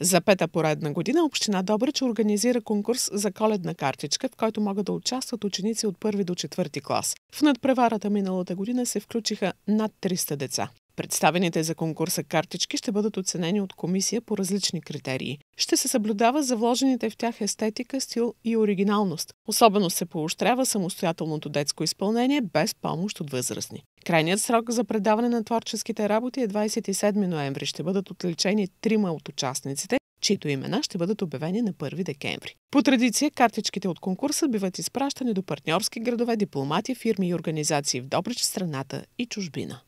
За пета поредна година Община Добрич организира конкурс за коледна картичка, в който могат да участват ученици от първи до четвърти клас. В надпреварата миналата година се включиха над 300 деца. Представените за конкурса картички ще бъдат оценени от комисия по различни критерии. Ще се съблюдава за вложените в тях естетика, стил и оригиналност. Особено се поощрява самостоятелното детско изпълнение без помощ от възрастни. Крайният срок за предаване на творческите работи е 27 ноември. Ще бъдат отличени трима от участниците, чието имена ще бъдат обявени на 1 декември. По традиция, картичките от конкурса биват изпращани до партньорски градове, дипломати, фирми и организации в Добрич, страната и чужбина.